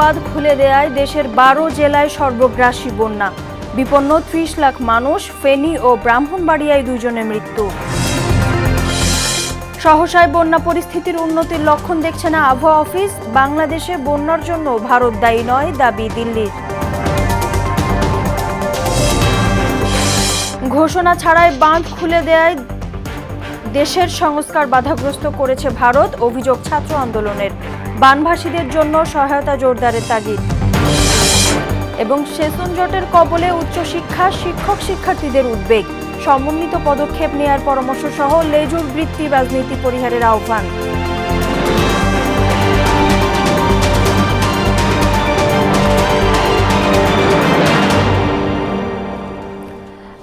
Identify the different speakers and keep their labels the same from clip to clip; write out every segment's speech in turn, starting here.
Speaker 1: বাঁধ খুলে দেয়ায় দেশের বারো জেলায় সর্বগ্রাসী বন্যা বিপন্ন ত্রিশ লাখ মানুষ ফেনী ও ব্রাহ্মণবাড়িয়ায় দুজনের মৃত্যু সহসায় বন্যা পরিস্থিতির উন্নতির লক্ষণ দেখছে না আবহাওয়া অফিস বাংলাদেশে বন্যার জন্য ভারত দায়ী নয় দাবি দিল্লির ঘোষণা ছাড়াই বাঁধ খুলে দেয় দেশের সংস্কার বাধাগ্রস্ত করেছে ভারত অভিযোগ ছাত্র আন্দোলনের বানভাসীদের জন্য সহায়তা জোরদারের তাগিদ এবং সেচন জটের কবলে উচ্চশিক্ষা শিক্ষক শিক্ষার্থীদের উদ্বেগ সমন্বিত পদক্ষেপ নেয়ার পরামর্শ সহ লেজুর বৃত্তি রাজনীতি পরিহারের আহ্বান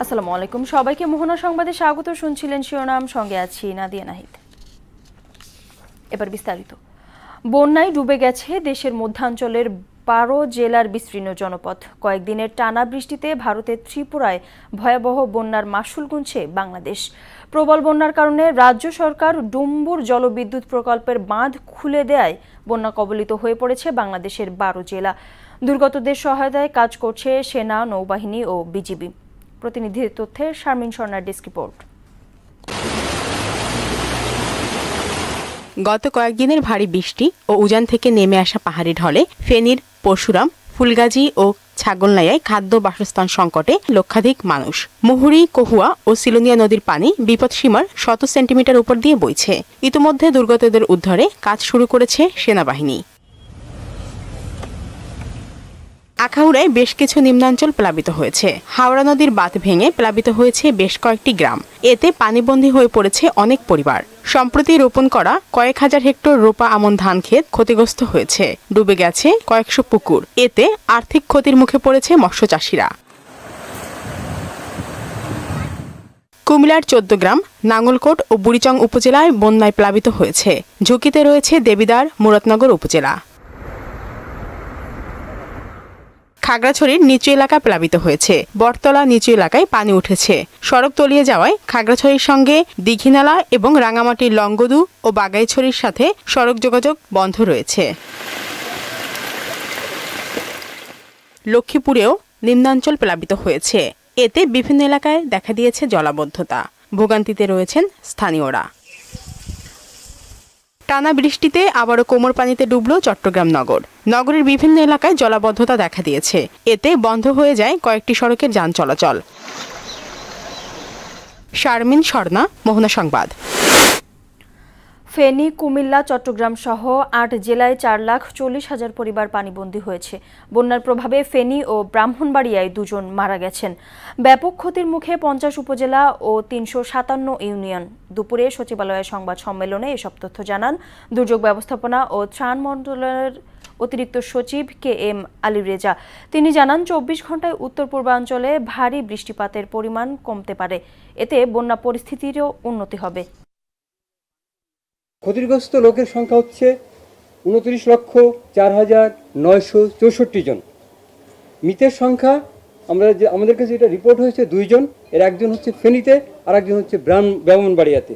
Speaker 1: আসসালামু আলাইকুম সবাইকে মোহনা সংবাদে স্বাগত শুনছিলেন শিরোনাম সঙ্গে আছি নাদিয়া নাহিদ এবার বিস্তারিত বন্যায় ডুবে গেছে দেশের মধ্যাঞ্চলের বারো জেলার বিস্তীর্ণ জনপথ কয়েকদিনের টানা বৃষ্টিতে ভারতের ত্রিপুরায় ভয়াবহ বন্যার মাসুল গুনছে বাংলাদেশ প্রবল বন্যার কারণে রাজ্য সরকার ডুম্বুর জলবিদ্যুৎ প্রকল্পের বাঁধ খুলে দেয় বন্যা কবলিত হয়ে পড়েছে বাংলাদেশের বারো জেলা দুর্গতদের সহায়তায় কাজ করছে সেনা নৌবাহিনী ও বিজিবি প্রতিনিধির তথ্যে শারমিন সর্ণার ডেস্ক রিপোর্ট
Speaker 2: গত কয়েকদিনের ভারী বৃষ্টি ও উজান থেকে নেমে আসা পাহাড়ি ঢলে ফেনীর পরশুরাম ফুলগাজী ও ছাগলনাইয়ায় খাদ্য বাসস্থান সংকটে লক্ষাধিক মানুষ মুহুরি কহুয়া ও সিলোনিয়া নদীর পানি বিপদসীমার শত সেন্টিমিটার উপর দিয়ে বইছে ইতোমধ্যে দুর্গতদের উদ্ধারে কাজ শুরু করেছে সেনাবাহিনী আখাউড়ায় বেশ কিছু নিম্নাঞ্চল প্লাবিত হয়েছে হাওড়া নদীর বাঁধ ভেঙে প্লাবিত হয়েছে বেশ কয়েকটি গ্রাম এতে পানিবন্দী হয়ে পড়েছে অনেক পরিবার সম্প্রতি রোপণ করা কয়েক হাজার হেক্টর রোপা আমন ধান ক্ষেত ক্ষতিগ্রস্ত হয়েছে ডুবে গেছে কয়েকশো পুকুর এতে আর্থিক ক্ষতির মুখে পড়েছে মৎস্য চাষিরা চোদ্দ চোদ্দগ্রাম নাঙ্গলকোট ও বুড়িচং উপজেলায় বন্যায় প্লাবিত হয়েছে ঝুঁকিতে রয়েছে দেবিদার মুরাদনগর উপজেলা খাগড়াছড়ির নিচু এলাকা প্লাবিত হয়েছে বটতলা নিচু এলাকায় পানি উঠেছে সড়ক তলিয়ে যাওয়ায় খাগড়াছড়ির সঙ্গে দীঘিনালা এবং রাঙামাটির লঙ্গদু ও বাগাইছড়ির সাথে সড়ক যোগাযোগ বন্ধ রয়েছে লক্ষ্মীপুরেও নিম্নাঞ্চল প্লাবিত হয়েছে এতে বিভিন্ন এলাকায় দেখা দিয়েছে জলাবদ্ধতা ভোগান্তিতে রয়েছেন স্থানীয়রা টানা বৃষ্টিতে আবারও কোমর পানিতে ডুবল চট্টগ্রাম নগর নগরের বিভিন্ন এলাকায় জলাবদ্ধতা দেখা দিয়েছে এতে বন্ধ হয়ে যায় কয়েকটি সড়কের যান চলাচল শারমিন স্বর্ণা মোহনা সংবাদ
Speaker 1: ফেনী কুমিল্লা চট্টগ্রাম সহ আট জেলায় চার লাখ চল্লিশ হাজার পরিবার পানিবন্দী হয়েছে বন্যার প্রভাবে ফেনী ও ব্রাহ্মণবাড়িয়ায় দুজন মারা গেছেন ব্যাপক ক্ষতির মুখে পঞ্চাশ উপজেলা ও তিনশো সাতান্ন ইউনিয়ন দুপুরে সচিবালয়ে সংবাদ সম্মেলনে এসব তথ্য জানান দুর্যোগ ব্যবস্থাপনা ও ত্রাণ মন্ত্রণালয়ের অতিরিক্ত সচিব কে এম আলী রেজা তিনি জানান চব্বিশ ঘন্টায় উত্তর পূর্বাঞ্চলে ভারী বৃষ্টিপাতের পরিমাণ কমতে পারে এতে বন্যা পরিস্থিতিরও উন্নতি হবে
Speaker 3: ক্ষতিগ্রস্ত লোকের সংখ্যা হচ্ছে উনত্রিশ লক্ষ চার হাজার নয়শো চৌষট্টি জন মৃতের সংখ্যা আমরা যে আমাদের কাছে এটা রিপোর্ট হয়েছে দুইজন এর একজন হচ্ছে ফেনীতে আর একজন হচ্ছে ব্রাহ্মণবাড়িয়াতে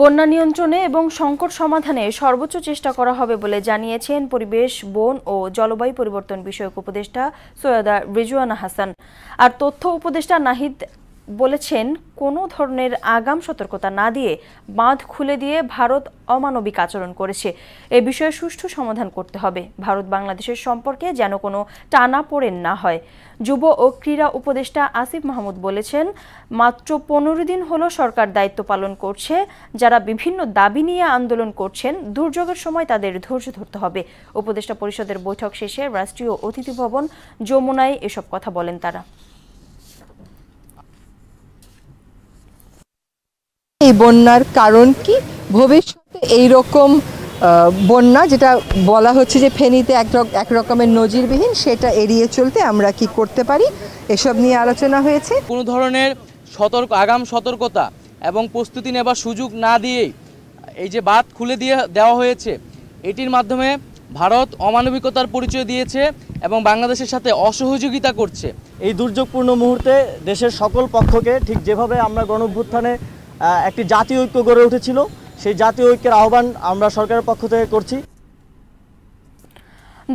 Speaker 1: বন্যা নিয়ন্ত্রণে এবং সংকট সমাধানে সর্বোচ্চ চেষ্টা করা হবে বলে জানিয়েছেন পরিবেশ বন ও জলবায়ু পরিবর্তন বিষয়ক উপদেষ্টা সৈয়দা রিজুয়ানা হাসান আর তথ্য উপদেষ্টা নাহিদ বলেছেন কোনো ধরনের আগাম সতর্কতা না দিয়ে বাঁধ খুলে দিয়ে ভারত অমানবিক আচরণ করেছে এ বিষয়ে সুষ্ঠু সমাধান করতে হবে ভারত বাংলাদেশের সম্পর্কে যেন কোনো টানা পড়েন না হয় যুব ও ক্রীড়া উপদেষ্টা আসিফ মাহমুদ বলেছেন মাত্র পনেরো দিন হল সরকার দায়িত্ব পালন করছে যারা বিভিন্ন দাবি নিয়ে আন্দোলন করছেন দুর্যোগের সময় তাদের ধৈর্য ধরতে হবে উপদেষ্টা পরিষদের বৈঠক শেষে রাষ্ট্রীয় অতিথি ভবন যমুনায় এসব কথা বলেন তারা
Speaker 2: এই বন্যার কারণ কি ভবিষ্যতে এই রকম বন্যা যেটা বলা হচ্ছে যে ফেনীতে এক এক রকমের নজিরবিহীন সেটা এড়িয়ে চলতে আমরা কি করতে পারি এসব নিয়ে আলোচনা হয়েছে কোনো ধরনের
Speaker 4: সতর্ক আগাম সতর্কতা এবং প্রস্তুতি নেবার সুযোগ না দিয়েই এই যে বাদ খুলে দিয়ে দেওয়া হয়েছে এটির মাধ্যমে ভারত অমানবিকতার পরিচয় দিয়েছে এবং বাংলাদেশের সাথে অসহযোগিতা করছে এই দুর্যোগপূর্ণ মুহূর্তে দেশের সকল পক্ষকে ঠিক যেভাবে আমরা গণভ্যুত্থানে একটি জাতীয় ঐক্য গড়ে উঠেছিল সেই জাতীয় ঐক্যের আহ্বান আমরা সরকারের পক্ষ থেকে করছি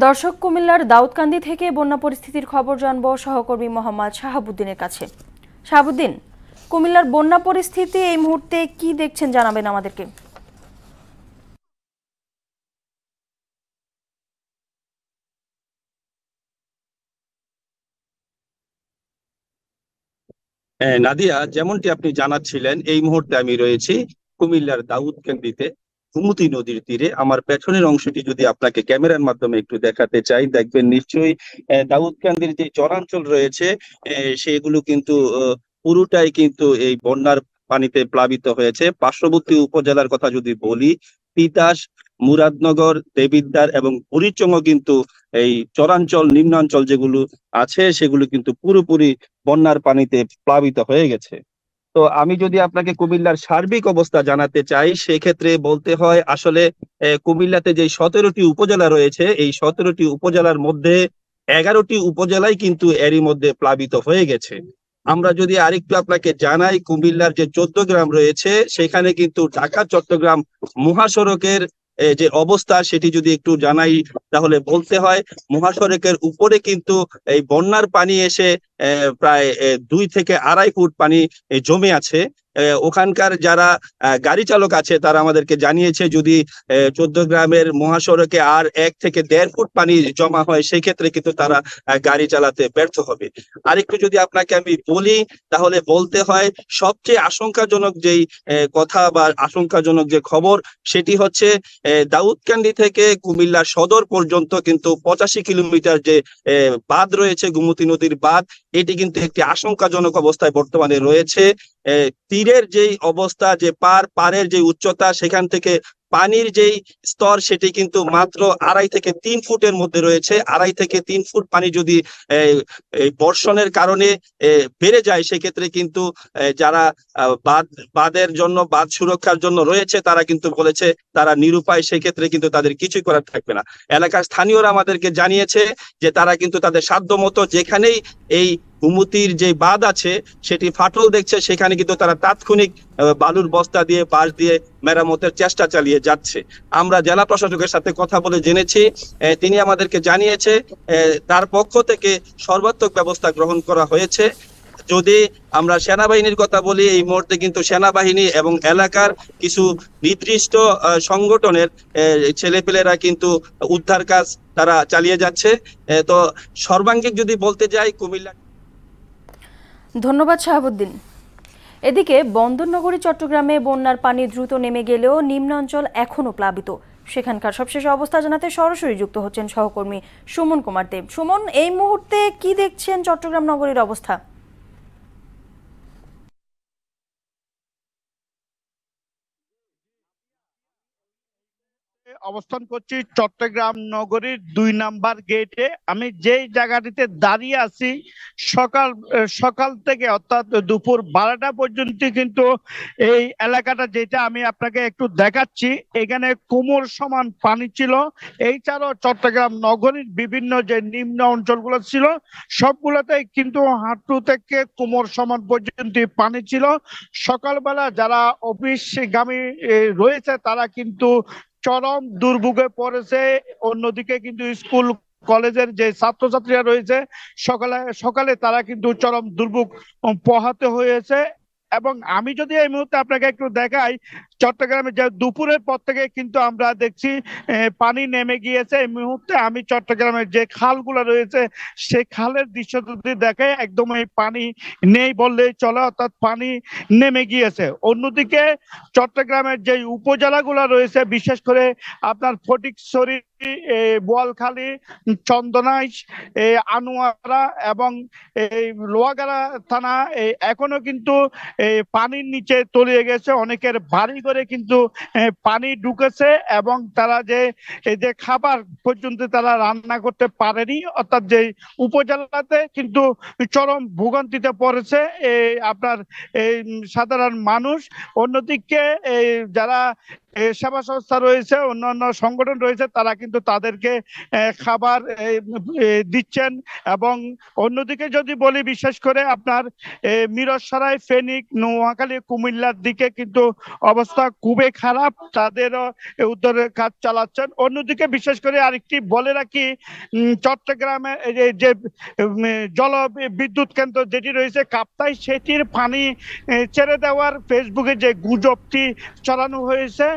Speaker 1: দর্শক কুমিল্লার দাউদকান্দি থেকে বন্যা পরিস্থিতির খবর জানব সহকর্মী মোহাম্মদ শাহাবুদ্দিনের কাছে শাহাবুদ্দিন কুমিল্লার বন্যা পরিস্থিতি এই মুহূর্তে কি দেখছেন জানাবেন আমাদেরকে
Speaker 5: নাদিয়া যেমনটি আপনি জানাচ্ছিলেন এই মুহূর্তে আমি রয়েছি কুমিল্লার দাউদ কেন্দ্রিতে গোমতী নদীর তীরে আমার পেছনের অংশটি যদি আপনাকে ক্যামেরার মাধ্যমে একটু দেখাতে চাই দেখবেন নিশ্চয়ই দাউদকান্দির যে চরাঞ্চল রয়েছে সেগুলো কিন্তু পুরোটাই কিন্তু এই বন্যার পানিতে প্লাবিত হয়েছে পার্শ্ববর্তী উপজেলার কথা যদি বলি তিতাস মুরাদনগর দেবিদ্বার এবং বুড়িচং কিন্তু এই চরাঞ্চল নিম্নাঞ্চল যেগুলো আছে সেগুলো কিন্তু পুরোপুরি বন্যার পানিতে প্লাবিত হয়ে গেছে তো আমি যদি আপনাকে কুমিল্লার সার্বিক অবস্থা জানাতে চাই সেক্ষেত্রে বলতে হয় আসলে কুমিল্লাতে যে সতেরোটি উপজেলা রয়েছে এই সতেরোটি উপজেলার মধ্যে এগারোটি উপজেলাই কিন্তু এরই মধ্যে প্লাবিত হয়ে গেছে আমরা যদি আরেকটু আপনাকে জানাই কুমিল্লার যে চোদ্দ গ্রাম রয়েছে সেখানে কিন্তু ঢাকা চট্টগ্রাম মহাসড়কের যে অবস্থা সেটি যদি একটু জানাই তাহলে বলতে হয় মহাসড়কের উপরে কিন্তু এই বন্যার পানি এসে প্রায় দুই থেকে আড়াই ফুট পানি জমে আছে ওখানকার যারা গাড়ি চালক আছে তারা আমাদেরকে জানিয়েছে যদি চোদ্দ গ্রামের মহাসড়কে আর এক থেকে দেড় ফুট পানি জমা হয় সেই ক্ষেত্রে কিন্তু তারা গাড়ি চালাতে ব্যর্থ হবে আরেকটু যদি আপনাকে আমি বলি তাহলে বলতে হয় সবচেয়ে আশঙ্কাজনক যেই কথা বা আশঙ্কাজনক যে খবর সেটি হচ্ছে দাউদকান্দি থেকে কুমিল্লা সদর পর্যন্ত কিন্তু পঁচাশি কিলোমিটার যে বাঁধ রয়েছে গোমতী নদীর বাঁধ এটি কিন্তু একটি আশঙ্কাজনক অবস্থায় বর্তমানে রয়েছে তীরের যেই অবস্থা যে পার পারের যে উচ্চতা সেখান থেকে পানির যেই স্তর সেটি কিন্তু মাত্র আড়াই থেকে তিন ফুটের মধ্যে রয়েছে আড়াই থেকে তিন ফুট পানি যদি বর্ষণের কারণে বেড়ে যায় সেক্ষেত্রে কিন্তু যারা বাদ বাদের জন্য বাদ সুরক্ষার জন্য রয়েছে তারা কিন্তু বলেছে তারা নিরুপায় সেক্ষেত্রে কিন্তু তাদের কিছুই করার থাকবে না এলাকার স্থানীয়রা আমাদেরকে জানিয়েছে যে তারা কিন্তু তাদের সাধ্য মতো যেখানেই এই গুমতির যে বাঁধ আছে সেটি ফাটল দেখছে সেখানে কিন্তু তারা তাৎক্ষণিক বালুর বস্তা দিয়ে পাশ দিয়ে মেরামতের চেষ্টা চালিয়ে যাচ্ছে আমরা জেলা প্রশাসকের সাথে কথা বলে জেনেছি তিনি আমাদেরকে জানিয়েছে তার পক্ষ থেকে সর্বাত্মক ব্যবস্থা গ্রহণ করা হয়েছে যদি আমরা সেনাবাহিনীর কথা বলি এই মুহূর্তে কিন্তু সেনাবাহিনী এবং এলাকার কিছু নির্দিষ্ট সংগঠনের ছেলেপেলেরা কিন্তু উদ্ধার কাজ তারা চালিয়ে যাচ্ছে তো সর্বাঙ্গিক যদি বলতে যাই কুমিল্লা
Speaker 1: ধন্যবাদ শাহাবুদ্দিন এদিকে বন্দরনগরী চট্টগ্রামে বন্যার পানি দ্রুত নেমে গেলেও নিম্ন অঞ্চল এখনও প্লাবিত সেখানকার সবশেষ অবস্থা জানাতে সরাসরি যুক্ত হচ্ছেন সহকর্মী সুমন কুমার দেব সুমন এই মুহূর্তে কি দেখছেন চট্টগ্রাম নগরীর অবস্থা
Speaker 4: অবস্থান করছি চট্টগ্রাম নগরীর দুই নাম্বার গেটে আমি যেই জায়গাটিতে দাঁড়িয়ে আছি সকাল সকাল থেকে অর্থাৎ দুপুর বারোটা পর্যন্ত কিন্তু এই এলাকাটা যেটা আমি আপনাকে একটু দেখাচ্ছি এখানে কোমর সমান পানি ছিল ছাড়াও চট্টগ্রাম নগরীর বিভিন্ন যে নিম্ন অঞ্চলগুলো ছিল সবগুলোতে কিন্তু হাঁটু থেকে কোমর সমান পর্যন্ত পানি ছিল সকালবেলা যারা অফিসগামী রয়েছে তারা কিন্তু চরম দুর্ভোগে পড়েছে অন্যদিকে কিন্তু স্কুল কলেজের যে ছাত্রছাত্রীরা রয়েছে সকালে সকালে তারা কিন্তু চরম দুর্ভোগ পোহাতে হয়েছে এবং আমি যদি এই মুহূর্তে আপনাকে একটু দেখাই চট্টগ্রামে যে দুপুরের পর থেকে কিন্তু আমরা দেখছি পানি নেমে গিয়েছে এই মুহূর্তে আমি চট্টগ্রামের যে খালগুলো রয়েছে সে খালের দৃশ্য যদি দেখে একদম এই পানি নেই বললেই চলে অর্থাৎ পানি নেমে গিয়েছে অন্যদিকে চট্টগ্রামের যে উপজেলাগুলো রয়েছে বিশেষ করে আপনার ফটিক শরীর বোয়ালখালী চন্দনাইশ আনোয়ারা এবং এই লোয়াগাড়া থানা এখনো কিন্তু পানির নিচে তলিয়ে গেছে অনেকের বাড়ি করে কিন্তু পানি ঢুকেছে এবং তারা যে এই যে খাবার পর্যন্ত তারা রান্না করতে পারেনি অর্থাৎ যে উপজেলাতে কিন্তু চরম ভোগান্তিতে পড়েছে এই আপনার এই সাধারণ মানুষ অন্যদিকে এই যারা সেবা সংস্থা রয়েছে অন্যান্য সংগঠন রয়েছে তারা কিন্তু তাদেরকে খাবার দিচ্ছেন এবং অন্যদিকে যদি বলি বিশেষ করে আপনার মিরসরাই ফেনিক নোয়াখালী কুমিল্লার দিকে কিন্তু অবস্থা খুবই খারাপ তাদেরও উদ্ধারের কাজ চালাচ্ছেন অন্যদিকে বিশেষ করে আরেকটি বলে রাখি চট্টগ্রামে যে জল বিদ্যুৎ কেন্দ্র যেটি রয়েছে কাপ্তাই সেটির পানি ছেড়ে দেওয়ার ফেসবুকে যে গুজবটি চালানো হয়েছে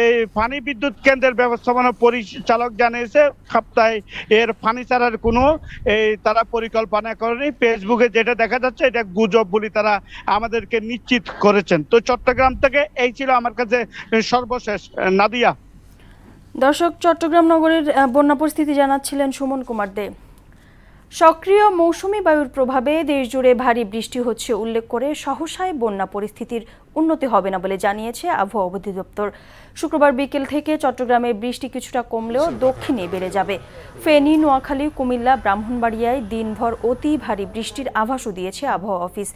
Speaker 4: এই পানি বিদ্যুৎ কেন্দ্রের ব্যবস্থাপনা পরিচালক জানিয়েছে সপ্তাহে এর পানি ছাড়ার কোনো এই তারা পরিকল্পনা করেনি ফেসবুকে যেটা দেখা যাচ্ছে এটা গুজব বলি তারা আমাদেরকে নিশ্চিত করেছেন তো
Speaker 1: চট্টগ্রাম থেকে এই ছিল আমার কাছে সর্বশেষ নাদিয়া দর্শক চট্টগ্রাম নগরের বন্যা পরিস্থিতি জানাচ্ছিলেন সুমন কুমার দে সক্রিয় মৌসুমি বায়ুর প্রভাবে দেশজুড়ে ভারী বৃষ্টি হচ্ছে উল্লেখ করে সহসায় বন্যা পরিস্থিতির উন্নতি হবে না বলে জানিয়েছে আবহাওয়া অধিদপ্তর শুক্রবার বিকেল থেকে চট্টগ্রামে বৃষ্টি কিছুটা কমলেও দক্ষিণে বেড়ে যাবে ফেনী নোয়াখালী কুমিল্লা ব্রাহ্মণবাড়িয়ায় দিনভর অতি ভারী বৃষ্টির আভাসও দিয়েছে আবহাওয়া অফিস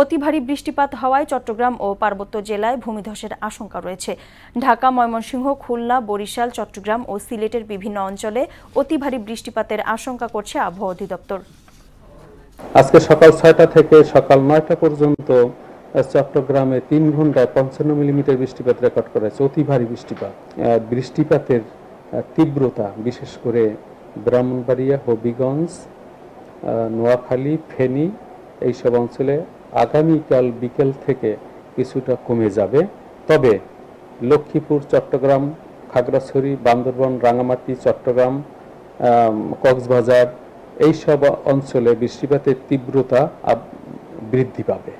Speaker 1: অতি ভারী বৃষ্টিপাত হওয়ায় চট্টগ্রাম ও পার্বত্য জেলায় ভূমিধসের আশঙ্কা রয়েছে ঢাকা ময়মনসিংহ খুলনা বরিশাল চট্টগ্রাম ও সিলেটের বিভিন্ন অঞ্চলে অতি ভারী বৃষ্টিপাতের আশঙ্কা করছে আবহাওয়া অধিদপ্তর
Speaker 3: আজকে সকাল ছয়টা থেকে সকাল নয়টা পর্যন্ত চট্টগ্রামে তিন ঘন্টায় পঞ্চান্ন মিলিমিটার বৃষ্টিপাত রেকর্ড করেছে অতি ভারী বৃষ্টিপাত বৃষ্টিপাতের তীব্রতা বিশেষ করে ব্রাহ্মণবাড়িয়া হবিগঞ্জ নোয়াখালী ফেনী এইসব অঞ্চলে আগামীকাল বিকেল থেকে কিছুটা কমে যাবে তবে লক্ষ্মীপুর চট্টগ্রাম খাগড়াছড়ি বান্দরবন রাঙামাটি চট্টগ্রাম কক্সবাজার এইসব অঞ্চলে বৃষ্টিপাতের তীব্রতা বৃদ্ধি পাবে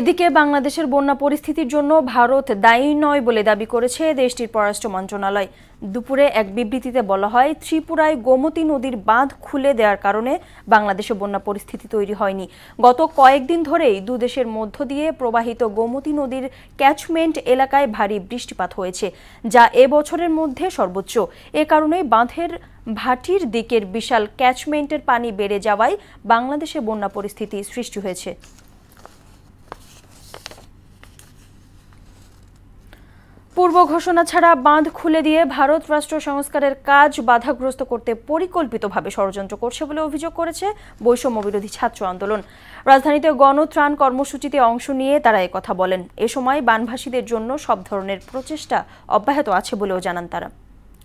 Speaker 1: এদিকে বাংলাদেশের বন্যা পরিস্থিতির জন্য ভারত দায়ী নয় বলে দাবি করেছে দেশটির পররাষ্ট্র মন্ত্রণালয় দুপুরে এক বিবৃতিতে বলা হয় ত্রিপুরায় গোমতী নদীর বাঁধ খুলে দেওয়ার কারণে বাংলাদেশে বন্যা পরিস্থিতি তৈরি হয়নি গত কয়েকদিন ধরেই দুদেশের মধ্য দিয়ে প্রবাহিত গোমতী নদীর ক্যাচমেন্ট এলাকায় ভারী বৃষ্টিপাত হয়েছে যা এবছরের মধ্যে সর্বোচ্চ এ কারণে বাঁধের ভাটির দিকের বিশাল ক্যাচমেন্টের পানি বেড়ে যাওয়ায় বাংলাদেশে বন্যা পরিস্থিতি সৃষ্টি হয়েছে পূর্ব ঘোষণা ছাড়া বাঁধ খুলে দিয়ে ভারত রাষ্ট্র সংস্কারের কাজ বাধাগ্রস্ত করতে পরিকল্পিতভাবে ষড়যন্ত্র করছে বলে অভিযোগ করেছে বৈষম্য বিরোধী ছাত্র আন্দোলন রাজধানীতে গণত্রাণ কর্মসূচিতে অংশ নিয়ে তারা কথা বলেন এ সময় বানভাসীদের জন্য সব ধরনের প্রচেষ্টা অব্যাহত আছে বলেও জানান তারা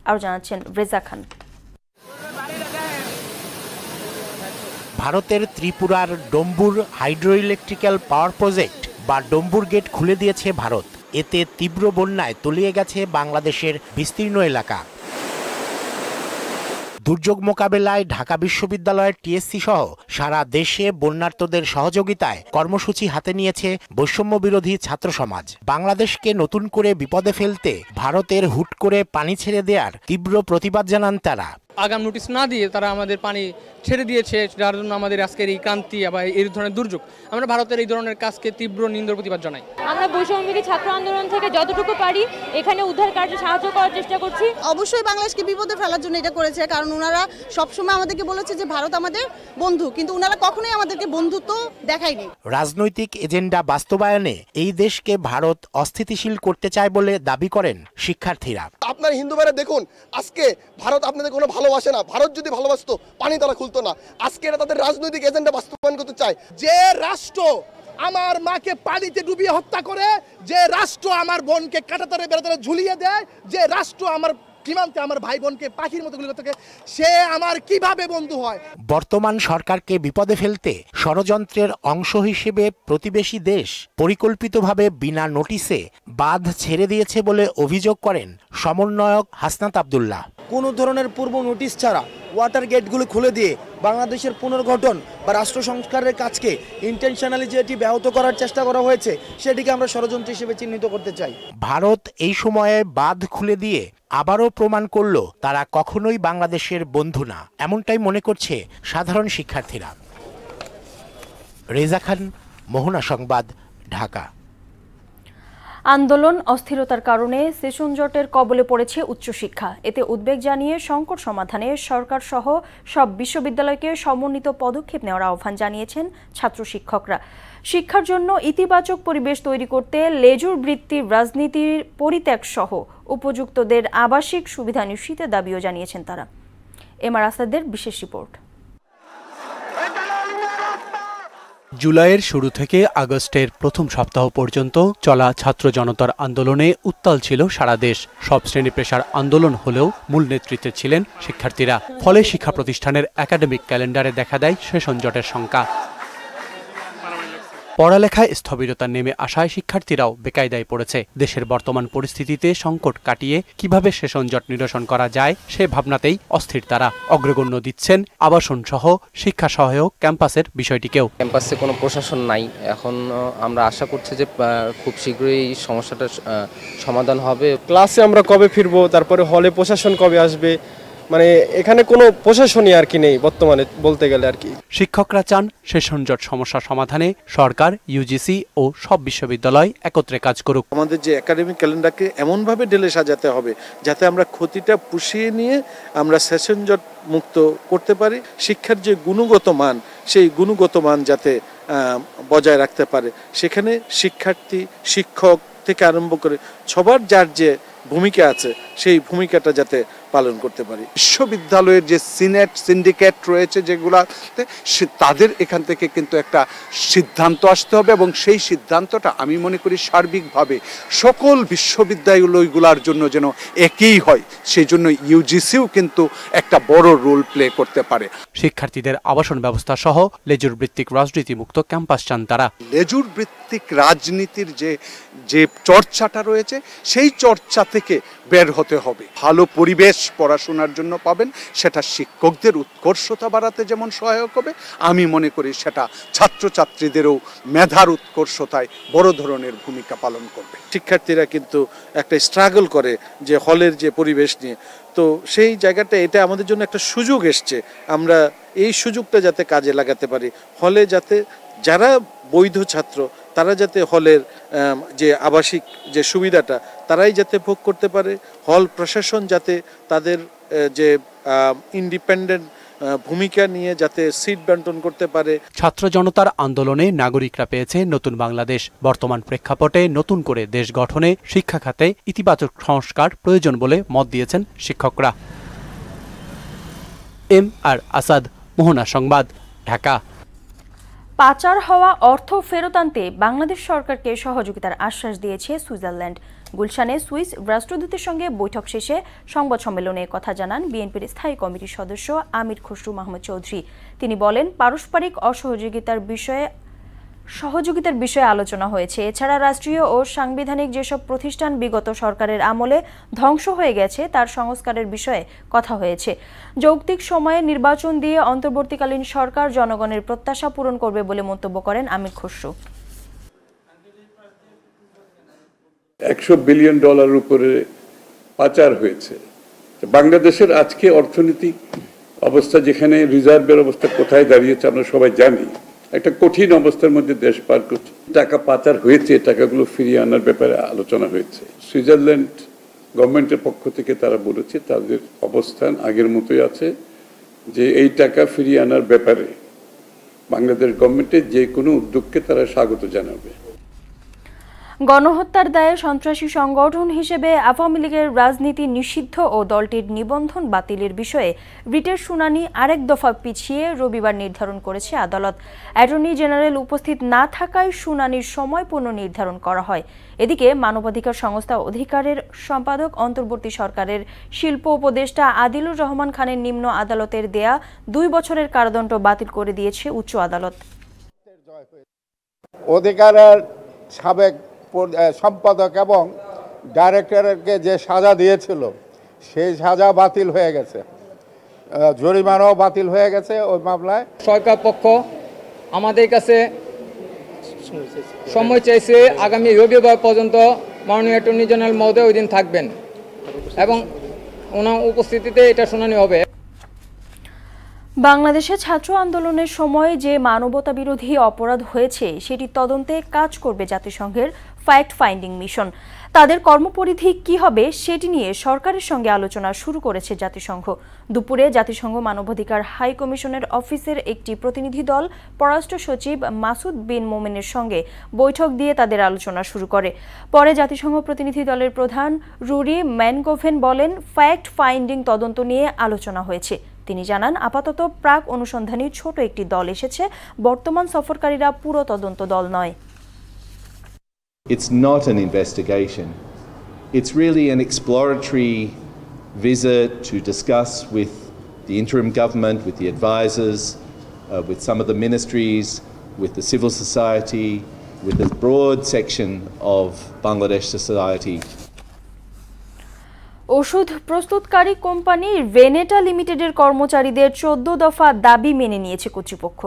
Speaker 1: আরও জানাচ্ছেন রেজা খান
Speaker 6: ভারতের ত্রিপুরার Dumbur hydro electrical power project বা ডম্বুর গেট খুলে দিয়েছে ভারত এতে তীব্র বন্যায় তলিয়ে গেছে বাংলাদেশের বিস্তীর্ণ এলাকা দুর্যোগ মোকাবেলায় ঢাকা বিশ্ববিদ্যালয়ের টিএসসি সহ সারা দেশে বন্যার্তদের সহযোগিতায় কর্মসূচি হাতে নিয়েছে বৈষম্য বিরোধী ছাত্র সমাজ বাংলাদেশকে নতুন করে বিপদে ফেলতে ভারতের হুট করে পানি ছেড়ে দেওয়ার তীব্র প্রতিবাদ জানান তারা
Speaker 3: আগাম নোটিশ না দিয়ে তারা আমাদের পানি ছেড়ে দিয়েছে যার জন্য আমাদের আজকের এই ক্রান্তি বা এই ধরনের দুর্যোগ আমরা ভারতের এই ধরনের কাজকে তীব্র নিন্দর প্রতিবাদ জানাই
Speaker 1: আমরা বৈষম্যবিরোধী ছাত্র আন্দোলন থেকে যতটুকু পারি এখানে উদ্ধার কার্যে সাহায্য করার চেষ্টা করছি অবশ্যই বাংলাদেশকে বিপদে ফেলার জন্য এটা করেছে কারণ ওনারা সবসময় আমাদেরকে বলেছে যে ভারত আমাদের
Speaker 3: বন্ধু কিন্তু ওনারা কখনোই আমাদেরকে বন্ধুত্ব দেখায়নি
Speaker 6: রাজনৈতিক এজেন্ডা বাস্তবায়নে এই দেশকে ভারত অস্থিতিশীল করতে চায় বলে দাবি করেন শিক্ষার্থীরা
Speaker 5: আপনার হিন্দু ভাইরা দেখুন আজকে ভারত আপনাদের কোনো ভালো ভালোবাসে না ভারত যদি ভালোবাসতো পানি তারা খুলতো না আজকে এরা
Speaker 3: তাদের রাজনৈতিক এজেন্ডা বাস্তবায়ন করতে চায় যে রাষ্ট্র আমার মাকে পানিতে ডুবিয়ে হত্যা করে যে রাষ্ট্র আমার বোনকে কাটাতারে বেড়াতারে ঝুলিয়ে দেয় যে রাষ্ট্র আমার সীমান্তে আমার ভাই বোনকে পাখির মতো গুলি সে আমার কিভাবে বন্ধু হয়
Speaker 6: বর্তমান সরকারকে বিপদে ফেলতে ষড়যন্ত্রের অংশ হিসেবে প্রতিবেশী দেশ পরিকল্পিতভাবে বিনা নোটিশে বাঁধ ছেড়ে দিয়েছে বলে অভিযোগ করেন সমন্বয়ক হাসনাত আবদুল্লাহ কোনো ধরনের পূর্ব নোটিশ ছাড়া ওয়াটার গেটগুলো খুলে দিয়ে বাংলাদেশের পুনর্গঠন বা রাষ্ট্র সংস্কারের কাজকে ইন্টেনশনালি যেটি ব্যাহত করার চেষ্টা করা হয়েছে সেটিকে আমরা ষড়যন্ত্র হিসেবে চিহ্নিত করতে চাই ভারত এই সময়ে বাঁধ খুলে দিয়ে আবারও প্রমাণ করল তারা কখনোই বাংলাদেশের বন্ধু না এমনটাই মনে করছে সাধারণ শিক্ষার্থীরা রেজা খান মোহনা সংবাদ ঢাকা
Speaker 1: আন্দোলন অস্থিরতার কারণে সেশন জটের কবলে পড়েছে উচ্চশিক্ষা এতে উদ্বেগ জানিয়ে সংকট সমাধানে সরকার সহ সব বিশ্ববিদ্যালয়কে সমন্বিত পদক্ষেপ নেওয়ার আহ্বান জানিয়েছেন ছাত্র শিক্ষকরা শিক্ষার জন্য ইতিবাচক পরিবেশ তৈরি করতে লেজুর বৃত্তির রাজনীতির পরিত্যাগ সহ উপযুক্তদের আবাসিক সুবিধা নিশ্চিতের দাবিও জানিয়েছেন তারা এমআর আসাদের বিশেষ রিপোর্ট
Speaker 3: জুলাইয়ের শুরু থেকে আগস্টের প্রথম সপ্তাহ পর্যন্ত চলা ছাত্র জনতার আন্দোলনে উত্তাল ছিল সারা দেশ সব শ্রেণী পেশার আন্দোলন হলেও মূল নেতৃত্বে ছিলেন শিক্ষার্থীরা ফলে শিক্ষা প্রতিষ্ঠানের একাডেমিক ক্যালেন্ডারে দেখা দেয় সেশন জটের সংখ্যা পড়ালেখায় স্থবিরতা নেমে আসায় শিক্ষার্থীরাও বেকায়দায় পড়েছে দেশের বর্তমান পরিস্থিতিতে সংকট কাটিয়ে কিভাবে সেশনজট নিরসন করা যায় সে ভাবনাতেই অস্থির তারা অগ্রগণ্য দিচ্ছেন আবাসন সহ শিক্ষা সহায়ক ক্যাম্পাসের বিষয়টিকেও ক্যাম্পাসে কোনো প্রশাসন নাই এখন আমরা আশা করছি যে খুব শীঘ্রই সমস্যাটা সমাধান হবে ক্লাসে আমরা কবে ফিরবো তারপরে হলে প্রশাসন কবে আসবে মানে এখানে কোনো প্রশাসনই আর কি নেই বর্তমানে বলতে গেলে আর কি শিক্ষকরা চান সেশনজট সমস্যা সমাধানে সরকার ইউজিসি ও সব বিশ্ববিদ্যালয় একত্রে কাজ করুক
Speaker 4: আমাদের যে একাডেমিক ক্যালেন্ডারকে এমনভাবে ঢেলে সাজাতে হবে যাতে আমরা ক্ষতিটা পুষিয়ে নিয়ে আমরা সেশনজট মুক্ত করতে পারি শিক্ষার যে গুণগত মান সেই গুণগত মান যাতে বজায় রাখতে পারে সেখানে শিক্ষার্থী শিক্ষক থেকে আরম্ভ করে সবার যার যে ভূমিকা আছে সেই ভূমিকাটা যাতে
Speaker 3: পালন করতে পারি বিশ্ববিদ্যালয়ের যে সিনেট সিন্ডিকেট রয়েছে যেগুলাতে তাদের এখান থেকে কিন্তু একটা সিদ্ধান্ত আসতে হবে এবং সেই সিদ্ধান্তটা আমি মনে করি সার্বিকভাবে সকল বিশ্ববিদ্যালয়গুলোর জন্য যেন একই হয় সেই জন্য ইউজিসিও কিন্তু একটা বড় রোল প্লে করতে পারে শিক্ষার্থীদের আবাসন ব্যবস্থা সহ লেজুর ভিত্তিক মুক্ত ক্যাম্পাস চান তারা লেজুর বৃত্তি সাংঘাতিক রাজনীতির যে যে চর্চাটা রয়েছে সেই চর্চা থেকে বের হতে হবে ভালো পরিবেশ পড়াশোনার জন্য পাবেন সেটা শিক্ষকদের উৎকর্ষতা বাড়াতে যেমন সহায়ক হবে আমি মনে করি সেটা ছাত্রছাত্রীদেরও মেধার উৎকর্ষতায় বড় ধরনের ভূমিকা পালন করবে শিক্ষার্থীরা কিন্তু একটা স্ট্রাগল করে যে হলের যে পরিবেশ নিয়ে
Speaker 4: তো সেই জায়গাটা এটা আমাদের জন্য একটা সুযোগ এসছে আমরা এই সুযোগটা যাতে কাজে লাগাতে পারি হলে যাতে যারা বৈধ ছাত্র তারা যাতে হলের যে আবাসিক যে সুবিধাটা তারাই যাতে ভোগ করতে পারে হল প্রশাসন যাতে তাদের যে ইন্ডিপেন্ডেন্ট ভূমিকা নিয়ে যাতে সিট বন্টন করতে পারে
Speaker 3: ছাত্র জনতার আন্দোলনে নাগরিকরা পেয়েছে নতুন বাংলাদেশ বর্তমান প্রেক্ষাপটে নতুন করে দেশ গঠনে শিক্ষা খাতে ইতিবাচক সংস্কার প্রয়োজন বলে মত দিয়েছেন শিক্ষকরা এম আর আসাদ মোহনা সংবাদ ঢাকা
Speaker 1: পাচার হওয়া অর্থ ফেরত আনতে বাংলাদেশ সরকারকে সহযোগিতার আশ্বাস দিয়েছে সুইজারল্যান্ড গুলশানে সুইস রাষ্ট্রদূতের সঙ্গে বৈঠক শেষে সংবাদ সম্মেলনে কথা জানান বিএনপির স্থায়ী কমিটির সদস্য আমির খসরু মাহমুদ চৌধুরী তিনি বলেন পারস্পরিক অসহযোগিতার বিষয়ে সহযোগিতার বিষয়ে আলোচনা হয়েছে এছাড়া রাষ্ট্রীয় ও সাংবিধানিক যেসব প্রতিষ্ঠান বিগত সরকারের আমলে ধ্বংস হয়ে গেছে তার সংস্কারের বিষয়ে কথা হয়েছে যৌক্তিক সময়ে নির্বাচন দিয়ে অন্তর্বর্তীকালীন সরকার জনগণের প্রত্যাশা পূরণ করবে বলে মন্তব্য করেন আমির খসরু
Speaker 3: একশো বিলিয়ন ডলার উপরে পাচার হয়েছে বাংলাদেশের আজকে অর্থনৈতিক অবস্থা যেখানে রিজার্ভের অবস্থা কোথায় দাঁড়িয়েছে আমরা সবাই জানি একটা কঠিন অবস্থার মধ্যে দেশ পার করছে টাকা পাচার হয়েছে টাকাগুলো ফিরিয়ে আনার ব্যাপারে আলোচনা হয়েছে সুইজারল্যান্ড গভর্নমেন্টের পক্ষ থেকে তারা বলেছে তাদের অবস্থান আগের মতোই আছে যে এই টাকা ফিরিয়ে আনার ব্যাপারে বাংলাদেশ গভর্নমেন্টের যে কোনো উদ্যোগকে তারা স্বাগত জানাবে
Speaker 1: গণহত্যার দায়ে সন্ত্রাসী সংগঠন হিসেবে আওয়ামী লীগের রাজনীতি নিষিদ্ধ ও দলটির নিবন্ধন বাতিলের বিষয়ে রিটের শুনানি আরেক দফা পিছিয়ে রবিবার নির্ধারণ করেছে আদালত অ্যাটর্নি জেনারেল উপস্থিত না থাকায় শুনানির সময় পুনর্নির্ধারণ করা হয় এদিকে মানবাধিকার সংস্থা অধিকারের সম্পাদক অন্তর্বর্তী সরকারের শিল্প উপদেষ্টা আদিলুর রহমান খানের নিম্ন আদালতের দেয়া দুই বছরের কারাদণ্ড বাতিল করে দিয়েছে উচ্চ আদালত
Speaker 4: অধিকারের সাবেক সম্পাদক এবং ডাইরেক্টরকে যে সাজা দিয়েছিল সেই সাজা বাতিল হয়ে গেছে জরিমানাও বাতিল হয়ে গেছে ওই মামলায় সরকার
Speaker 3: পক্ষ আমাদের কাছে সময় চাইছে আগামী রবিবার পর্যন্ত মাননীয় অ্যাটর্নি জেনারেল মহোদয় ওই দিন থাকবেন এবং ওনার উপস্থিতিতে এটা শুনানি হবে বাংলাদেশে ছাত্র আন্দোলনের
Speaker 1: সময় যে মানবতা বিরোধী অপরাধ হয়েছে সেটি তদন্তে কাজ করবে জাতিসংঘের ফ্যাক্ট ফাইন্ডিং মিশন তাদের কর্মপরিধি কি হবে সেটি নিয়ে সরকারের সঙ্গে আলোচনা শুরু করেছে জাতিসংঘ দুপুরে জাতিসংঘ মানবাধিকার হাই কমিশনের অফিসের একটি প্রতিনিধি দল পররাষ্ট্র সচিব মাসুদ বিন মোমেনের সঙ্গে বৈঠক দিয়ে তাদের আলোচনা শুরু করে পরে জাতিসংঘ প্রতিনিধি দলের প্রধান রুরি ম্যানগোভেন বলেন ফ্যাক্ট ফাইন্ডিং তদন্ত নিয়ে আলোচনা হয়েছে তিনি জানান আপাতত প্রাক অনুসন্ধানী ছোট একটি দল এসেছে বর্তমান সফরকারীরা পুরো তদন্ত দল নয়
Speaker 6: It's not an investigation. It's really an exploratory visit to discuss with the interim government, with the advisors, uh, with some of the ministries, with the civil society, with the broad section of Bangladesh society
Speaker 1: ওষুধ প্রস্তুতকারী company Renata লিমিটেডের কর্মচারীদের চোদ্দ দফা দাবি মেনে নিয়েছে কর্তৃপক্ষ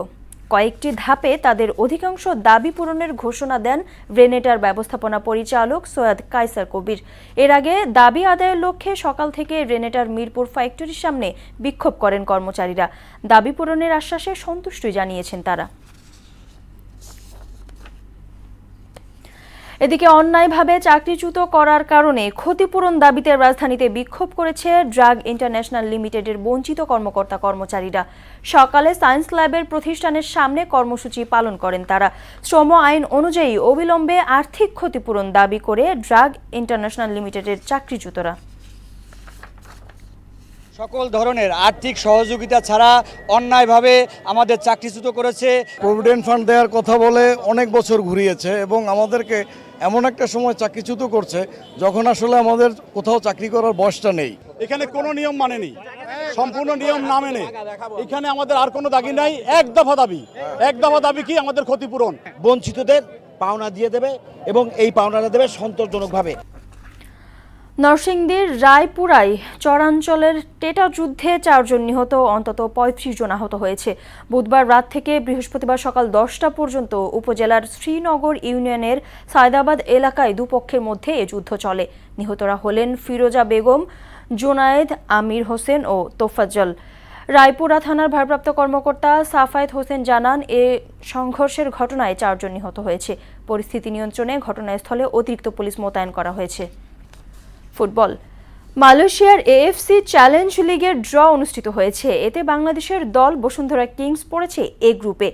Speaker 1: কয়েকটি ধাপে তাদের অধিকাংশ দাবি পূরণের ঘোষণা দেন রেনেটার ব্যবস্থাপনা পরিচালক সৈয়দ কায়সার কবির এর আগে দাবি আদায়ের লক্ষ্যে সকাল থেকে রেনেটার মিরপুর ফ্যাক্টরির সামনে বিক্ষোভ করেন কর্মচারীরা দাবি পূরণের আশ্বাসে সন্তুষ্টি জানিয়েছেন তারা এদিকে অন্যায়ভাবে চাকরিচ্যুত করার কারণে ক্ষতিপূরণ দাবিতে রাজধানীতে বিক্ষোভ করেছে ড্রাগ ইন্টারন্যাশনাল লিমিটেডের বঞ্চিত কর্মকর্তা কর্মচারীরা সকালে সায়েন্স ল্যাবের প্রতিষ্ঠানের সামনে কর্মসূচি পালন করেন তারা শ্রম আইন অনুযায়ী অবিলম্বে আর্থিক ক্ষতিপূরণ দাবি করে ড্রাগ ইন্টারন্যাশনাল লিমিটেডের চাকরিচ্যুতরা
Speaker 4: সকল ধরনের আর্থিক সহযোগিতা ছাড়া অন্যায়ভাবে আমাদের চাকরিচ্যুত করেছে প্রভিডেন্ট ফান্ড দেওয়ার কথা বলে অনেক বছর ঘুরিয়েছে এবং আমাদেরকে এমন একটা সময় চাকরিচ্যুত করছে যখন আসলে আমাদের কোথাও চাকরি করার বয়সটা নেই এখানে কোনো নিয়ম মানেনি সম্পূর্ণ নিয়ম না মেনে এখানে আমাদের আর কোনো দাবি নাই এক দফা দাবি এক দফা দাবি কি আমাদের ক্ষতিপূরণ বঞ্চিতদের পাওনা দিয়ে দেবে এবং এই
Speaker 1: পাওনাটা দেবে সন্তোষজনকভাবে নরসিংদীর রায়পুরায় চরাঞ্চলের টেটা যুদ্ধে চারজন নিহত অন্তত পঁয়ত্রিশ জন আহত হয়েছে বুধবার রাত থেকে বৃহস্পতিবার সকাল দশটা পর্যন্ত উপজেলার শ্রীনগর ইউনিয়নের সায়দাবাদ এলাকায় দুপক্ষের মধ্যে এ যুদ্ধ চলে নিহতরা হলেন ফিরোজা বেগম জোনায়েদ আমির হোসেন ও তোফাজ্জল রায়পুরা থানার ভারপ্রাপ্ত কর্মকর্তা সাফায়েত হোসেন জানান এ সংঘর্ষের ঘটনায় চারজন নিহত হয়েছে পরিস্থিতি নিয়ন্ত্রণে ঘটনাস্থলে অতিরিক্ত পুলিশ মোতায়েন করা হয়েছে ফুটবল মালয়েশিয়ার এএফসি চ্যালেঞ্জ লিগের ড্র অনুষ্ঠিত হয়েছে এতে বাংলাদেশের দল বসুন্ধরা কিংস পড়েছে এ গ্রুপে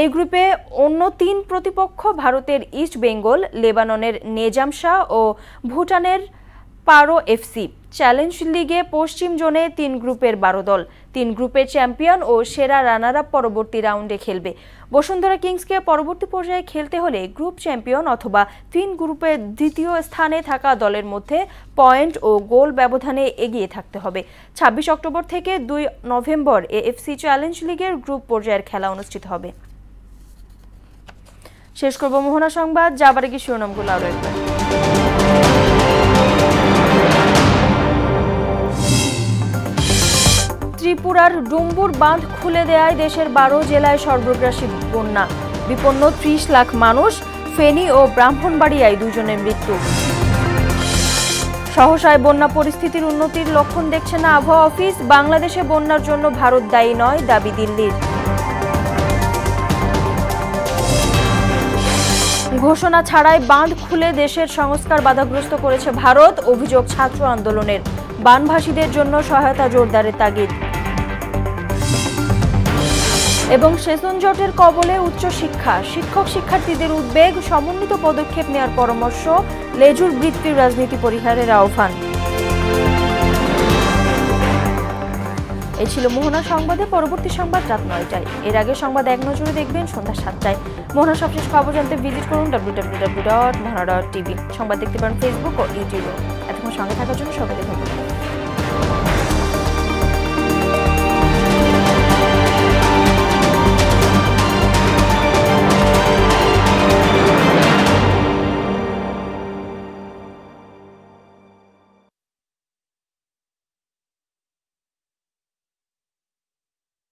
Speaker 1: এই গ্রুপে অন্য তিন প্রতিপক্ষ ভারতের ইস্ট বেঙ্গল লেবাননের শাহ ও ভুটানের পারো এফসি চ্যালেঞ্জ লিগে পশ্চিম জোনে তিন গ্রুপের বারো দল তিন গ্রুপের চ্যাম্পিয়ন ও সেরা রানার আপ পরবর্তী রাউন্ডে খেলবে বসুন্ধরা কিংসকে পরবর্তী পর্যায়ে খেলতে হলে গ্রুপ চ্যাম্পিয়ন অথবা তিন গ্রুপের দ্বিতীয় স্থানে থাকা দলের মধ্যে পয়েন্ট ও গোল ব্যবধানে এগিয়ে থাকতে হবে ২৬ অক্টোবর থেকে দুই নভেম্বর এএফসি চ্যালেঞ্জ লিগের গ্রুপ পর্যায়ের খেলা অনুষ্ঠিত হবে শেষ করব মোহনা সংবাদ যাবার কি শিরোনামগুলো আরও একবার ত্রিপুরার ডুম্বুর বাঁধ খুলে দেয় দেশের বারো জেলায় সর্বগ্রাসী বন্যা বিপন্ন ত্রিশ লাখ মানুষ ফেনী ও ব্রাহ্মণবাড়িয়ায় দুজনের মৃত্যু সহসায় বন্যা পরিস্থিতির উন্নতির লক্ষণ দেখছে না আবহাওয়া অফিস বাংলাদেশে বন্যার জন্য ভারত দায়ী নয় দাবি দিল্লির ঘোষণা ছাড়াই বাঁধ খুলে দেশের সংস্কার বাধাগ্রস্ত করেছে ভারত অভিযোগ ছাত্র আন্দোলনের বানভাসীদের জন্য সহায়তা জোরদারের তাগিদ এবং সেজন জটের কবলে উচ্চশিক্ষা শিক্ষক শিক্ষার্থীদের উদ্বেগ সমন্বিত পদক্ষেপ নেওয়ার পরামর্শ লেজুর বৃত্তির রাজনীতি পরিহারের আহ্বান এ ছিল মোহনা সংবাদে পরবর্তী সংবাদ রাত নয়টায় এর আগে সংবাদ এক নজরে দেখবেন সন্ধ্যা সাতটায় মোহনা সবশেষ খবর জানতে ভিজিট করুন W W W dot Mohona dot TV সংবাদ দেখতে পারেন ফেসবুক ও ইউটিউবে এতক্ষণ সঙ্গে থাকার জন্য সবাইকে ধন্যবাদ